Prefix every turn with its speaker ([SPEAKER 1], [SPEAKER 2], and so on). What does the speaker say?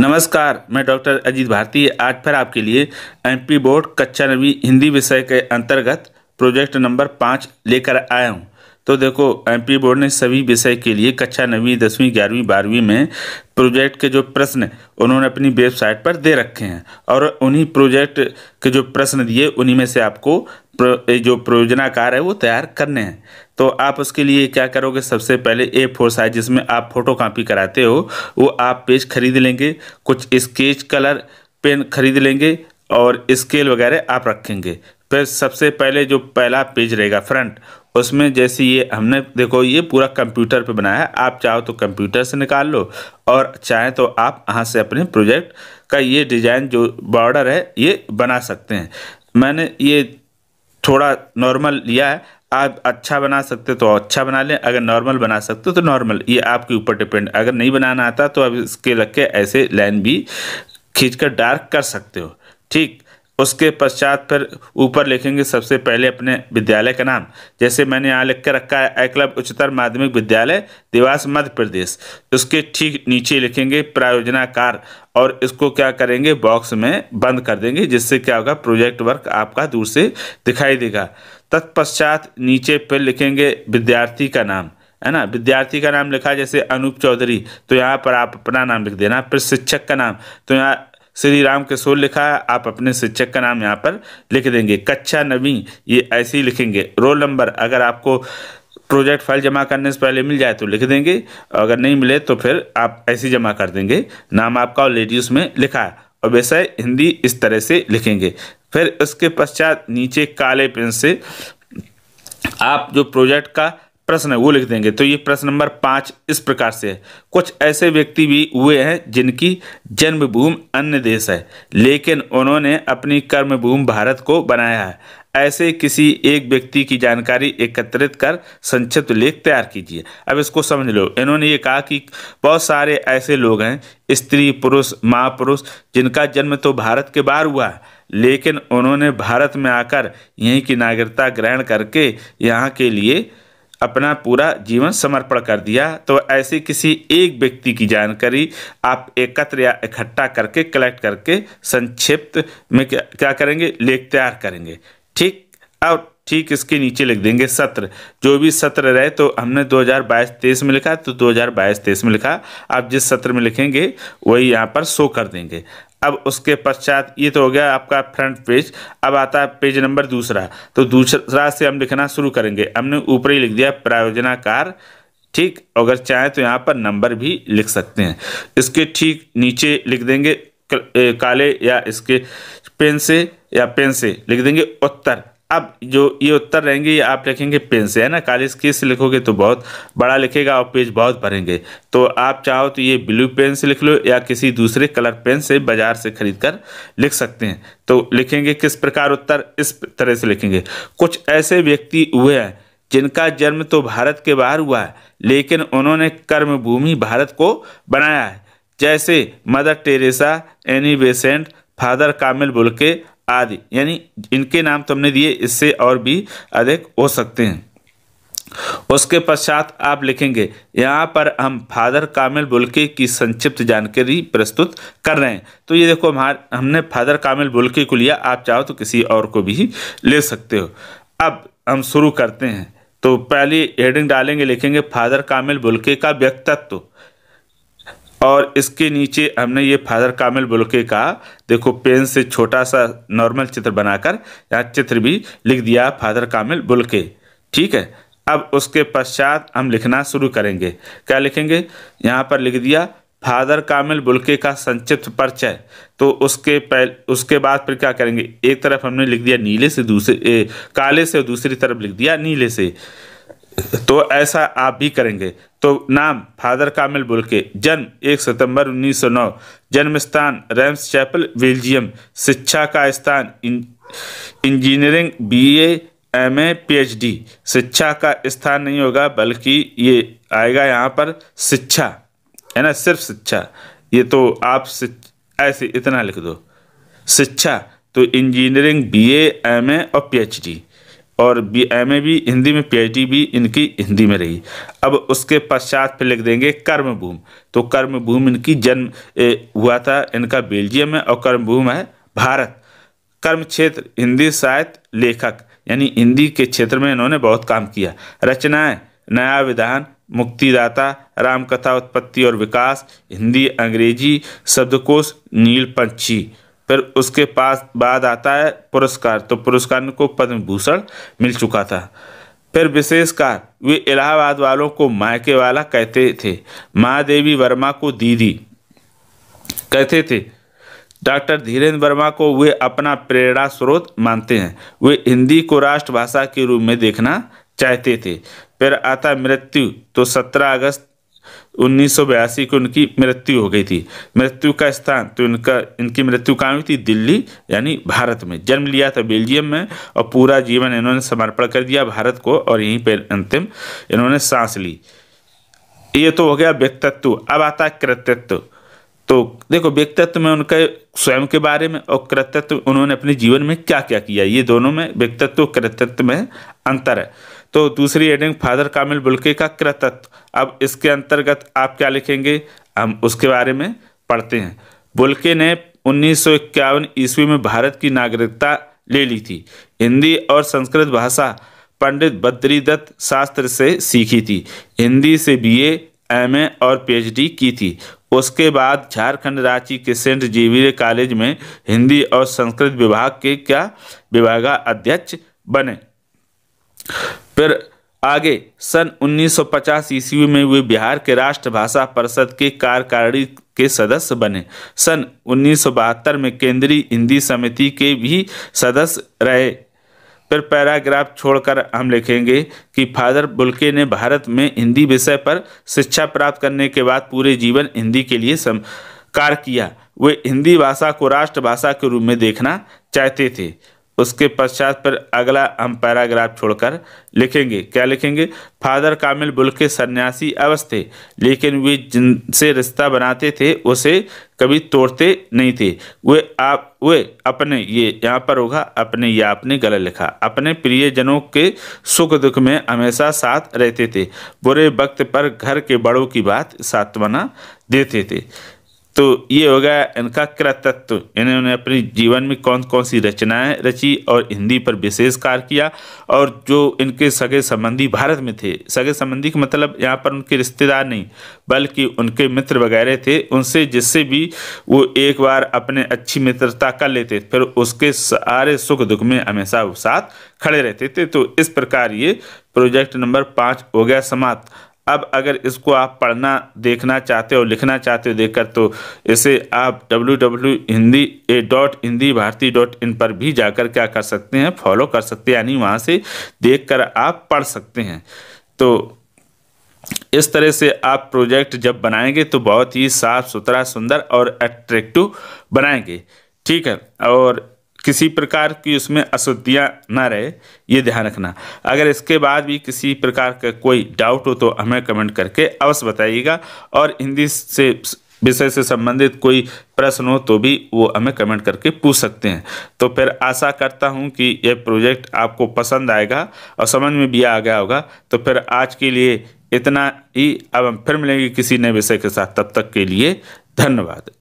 [SPEAKER 1] नमस्कार मैं डॉक्टर अजीत भारती आज फिर आपके लिए एमपी बोर्ड कच्चा नबी हिंदी विषय के अंतर्गत प्रोजेक्ट नंबर पाँच लेकर आया हूँ तो देखो एमपी बोर्ड ने सभी विषय के लिए कक्षा नवी दसवीं ग्यारहवीं बारहवीं में प्रोजेक्ट के जो प्रश्न उन्होंने अपनी वेबसाइट पर दे रखे हैं और उन्हीं प्रोजेक्ट के जो प्रश्न दिए उन्हीं में से आपको प्रो जो प्रयोजनाकार है वो तैयार करने हैं तो आप उसके लिए क्या करोगे सबसे पहले ए फोर साइज जिसमें आप फोटो कापी कराते हो वो आप पेज खरीद लेंगे कुछ स्केच कलर पेन खरीद लेंगे और स्केल वगैरह आप रखेंगे फिर सबसे पहले जो पहला पेज रहेगा फ्रंट उसमें जैसे ये हमने देखो ये पूरा कंप्यूटर पे बनाया है आप चाहो तो कंप्यूटर से निकाल लो और चाहे तो आप यहाँ से अपने प्रोजेक्ट का ये डिज़ाइन जो बॉर्डर है ये बना सकते हैं मैंने ये थोड़ा नॉर्मल लिया है आप अच्छा बना सकते तो अच्छा बना लें अगर नॉर्मल बना सकते तो नॉर्मल ये आपके ऊपर डिपेंड अगर नहीं बनाना आता तो आप इसके लग के ऐसे लाइन भी खींच कर डार्क कर सकते हो ठीक उसके पश्चात फिर ऊपर लिखेंगे सबसे पहले अपने विद्यालय का नाम जैसे मैंने यहाँ लिख कर रखा है एकलव उच्चतर माध्यमिक विद्यालय देवास मध्य प्रदेश उसके ठीक नीचे लिखेंगे प्रायोजनाकार और इसको क्या करेंगे बॉक्स में बंद कर देंगे जिससे क्या होगा प्रोजेक्ट वर्क आपका दूर से दिखाई देगा तत्पश्चात नीचे फिर लिखेंगे विद्यार्थी का नाम है ना विद्यार्थी का नाम लिखा जैसे अनूप चौधरी तो यहाँ पर आप अपना नाम लिख देना फिर शिक्षक का नाम तो यहाँ श्री राम किशोर लिखा है आप अपने शिक्षक का नाम यहाँ पर लिख देंगे कच्चा नवी ये ऐसे ही लिखेंगे रोल नंबर अगर आपको प्रोजेक्ट फाइल जमा करने से पहले मिल जाए तो लिख देंगे अगर नहीं मिले तो फिर आप ऐसे जमा कर देंगे नाम आपका ऑलरेडी उसमें लिखा है और वैसे हिंदी इस तरह से लिखेंगे फिर उसके पश्चात नीचे काले पेन से आप जो प्रोजेक्ट का प्रश्न है वो लिख देंगे तो ये प्रश्न नंबर पाँच इस प्रकार से है कुछ ऐसे व्यक्ति भी हुए हैं जिनकी जन्मभूमि अन्य देश है लेकिन उन्होंने अपनी कर्मभूमि भारत को बनाया है ऐसे किसी एक व्यक्ति की जानकारी एकत्रित कर संक्षिप्त लेख तैयार कीजिए अब इसको समझ लो इन्होंने ये कहा कि बहुत सारे ऐसे लोग हैं स्त्री पुरुष महापुरुष जिनका जन्म तो भारत के बाहर हुआ है लेकिन उन्होंने भारत में आकर यहीं की नागरिकता ग्रहण करके यहाँ के लिए अपना पूरा जीवन समर्पण कर दिया तो ऐसे किसी एक व्यक्ति की जानकारी आप एकत्र या इकट्ठा करके कलेक्ट करके संक्षिप्त में क्या, क्या करेंगे लेख तैयार करेंगे ठीक और ठीक इसके नीचे लिख देंगे सत्र जो भी सत्र रहे तो हमने 2022-23 में लिखा तो 2022-23 में लिखा आप जिस सत्र में लिखेंगे वही यहाँ पर शो कर देंगे अब उसके पश्चात ये तो हो गया आपका फ्रंट पेज अब आता है पेज नंबर दूसरा तो दूसरा से हम लिखना शुरू करेंगे हमने ऊपर ही लिख दिया प्रायोजनाकार ठीक अगर चाहें तो यहाँ पर नंबर भी लिख सकते हैं इसके ठीक नीचे लिख देंगे काले या इसके पेन से या पेन से लिख देंगे उत्तर अब जो ये उत्तर रहेंगे ये आप लिखेंगे पेन से है ना काली स्केच से लिखोगे तो बहुत बड़ा लिखेगा और पेज बहुत भरेंगे तो आप चाहो तो ये ब्लू पेन से लिख लो या किसी दूसरे कलर पेन से बाजार से खरीद कर लिख सकते हैं तो लिखेंगे किस प्रकार उत्तर इस तरह से लिखेंगे कुछ ऐसे व्यक्ति हुए हैं जिनका जन्म तो भारत के बाहर हुआ है लेकिन उन्होंने कर्मभूमि भारत को बनाया है जैसे Mother Teresa Annie Besant Father Camille Bulcke आदि यानी इनके नाम तो हमने दिए इससे और भी अधिक हो सकते हैं उसके पश्चात आप लिखेंगे यहाँ पर हम फादर कामिल बुल्की की संक्षिप्त जानकारी प्रस्तुत कर रहे हैं तो ये देखो हमारे हमने फादर कामिल बुल्की को लिया आप चाहो तो किसी और को भी ले सकते हो अब हम शुरू करते हैं तो पहले हेडिंग डालेंगे लिखेंगे फादर कामिल बुल्के का व्यक्तित्व और इसके नीचे हमने ये फादर कामिल बुलके का देखो पेन से छोटा सा नॉर्मल चित्र बनाकर यहाँ चित्र भी लिख दिया फादर कामिल बुलके ठीक है अब उसके पश्चात हम लिखना शुरू करेंगे क्या लिखेंगे यहाँ पर लिख दिया फादर कामिल बुलके का संक्षिप्त परिचय तो उसके पहले उसके बाद फिर क्या करेंगे एक तरफ हमने लिख दिया नीले से दूसरे काले से और दूसरी तरफ लिख दिया नीले से तो ऐसा आप भी करेंगे तो नाम फादर कामिल बुलके जन्म 1 सितंबर 1909 जन्म स्थान रैम्स चैपल बेल्जियम शिक्षा का स्थान इंजीनियरिंग बीए एमए पीएचडी शिक्षा का स्थान नहीं होगा बल्कि ये आएगा यहाँ पर शिक्षा है ना सिर्फ शिक्षा ये तो आप ऐसे इतना लिख दो शिक्षा तो इंजीनियरिंग बीए एमए और पीएचडी और बी एम ए भी हिंदी में पीएचडी भी इनकी हिंदी में रही अब उसके पश्चात फिर लिख देंगे कर्म भूम तो कर्म भूम इनकी जन्म हुआ था इनका बेल्जियम है और कर्म भूम है भारत कर्म क्षेत्र हिंदी साहित्य लेखक यानी हिंदी के क्षेत्र में इन्होंने बहुत काम किया रचनाएं नया विधान मुक्तिदाता रामकथा उत्पत्ति और विकास हिंदी अंग्रेजी शब्दकोश नील पंछी फिर उसके पास बाद आता है पुरस्कार तो पुरस्कार को पद्म भूषण मिल चुका था फिर विशेषकार वे इलाहाबाद वालों को मायके वाला कहते थे महादेवी वर्मा को दीदी कहते थे डॉक्टर धीरेन्द्र वर्मा को वे अपना प्रेरणा स्रोत मानते हैं वे हिंदी को राष्ट्रभाषा के रूप में देखना चाहते थे फिर आता मृत्यु तो 17 अगस्त उन्नीस सौ बयासी को उनकी मृत्यु हो गई थी मृत्यु का स्थान तो इनका इनकी मृत्यु कहाँ हुई थी दिल्ली यानी भारत में जन्म लिया था बेल्जियम में और पूरा जीवन इन्होंने समर्पण कर दिया भारत को और यहीं पर अंतिम इन्होंने सांस ली ये तो हो गया व्यक्तित्व अब आता है कृतित्व तो देखो व्यक्तित्व में उनके स्वयं के बारे में और कृतित्व उन्होंने अपने जीवन में क्या क्या किया ये दोनों में व्यक्तित्व कृतित्व में अंतर है तो दूसरी हेडिंग फादर कामिल बुल्के का कृतत्व अब इसके अंतर्गत आप क्या लिखेंगे हम उसके बारे में पढ़ते हैं बुल्के ने उन्नीस ईस्वी में भारत की नागरिकता ले ली थी हिंदी और संस्कृत भाषा पंडित बद्रीदत्त शास्त्र से सीखी थी हिंदी से बीए, एमए और पीएचडी की थी उसके बाद झारखंड रांची के सेंट जेवियर कॉलेज में हिंदी और संस्कृत विभाग के क्या विभागाध्यक्ष बने फिर आगे सन 1950 ईस्वी में वे बिहार के राष्ट्रभाषा परिषद के कार्यकारिणी के सदस्य बने सन 1972 में केंद्रीय हिंदी समिति के भी सदस्य रहे फिर पैराग्राफ छोड़कर हम लिखेंगे कि फादर बुल्के ने भारत में हिंदी विषय पर शिक्षा प्राप्त करने के बाद पूरे जीवन हिंदी के लिए कार्य किया वे हिंदी भाषा को राष्ट्रभाषा के रूप में देखना चाहते थे उसके पश्चात पर अगला हम पैराग्राफ छोड़कर लिखेंगे क्या लिखेंगे फादर कामिल बुल के सन्यासी अवस्थे लेकिन वे जिनसे रिश्ता बनाते थे उसे कभी तोड़ते नहीं थे वे आप वे अपने ये यहाँ पर होगा अपने या अपने गलत लिखा अपने प्रियजनों के सुख दुख में हमेशा साथ रहते थे बुरे वक्त पर घर के बड़ों की बात सांत्वना देते थे, थे तो ये हो गया इनका कृतत्व इन्होंने अपने जीवन में कौन कौन सी रचनाएं रची और हिंदी पर विशेष कार्य किया और जो इनके सगे संबंधी भारत में थे सगे संबंधी का मतलब यहाँ पर उनके रिश्तेदार नहीं बल्कि उनके मित्र वगैरह थे उनसे जिससे भी वो एक बार अपने अच्छी मित्रता कर लेते फिर उसके सारे सुख दुख में हमेशा वो साथ खड़े रहते थे तो इस प्रकार ये प्रोजेक्ट नंबर पाँच हो गया समाप्त अब अगर इसको आप पढ़ना देखना चाहते हो लिखना चाहते हो देखकर तो इसे आप W W Hindi A dot Hindi Bharati dot in पर भी जाकर क्या कर सकते हैं फॉलो कर सकते हैं यानी वहाँ से देखकर आप पढ़ सकते हैं तो इस तरह से आप प्रोजेक्ट जब बनाएंगे तो बहुत ही साफ़ सुथरा सुंदर और अट्रैक्टिव बनाएंगे ठीक है और किसी प्रकार की उसमें अशुद्धियाँ ना रहे ये ध्यान रखना अगर इसके बाद भी किसी प्रकार का कोई डाउट हो तो हमें कमेंट करके अवश्य बताइएगा और हिंदी से विषय से संबंधित कोई प्रश्न हो तो भी वो हमें कमेंट करके पूछ सकते हैं तो फिर आशा करता हूँ कि यह प्रोजेक्ट आपको पसंद आएगा और समझ में भी आ गया होगा तो फिर आज के लिए इतना ही अब हम फिर मिलेंगे किसी नए विषय के साथ तब तक के लिए धन्यवाद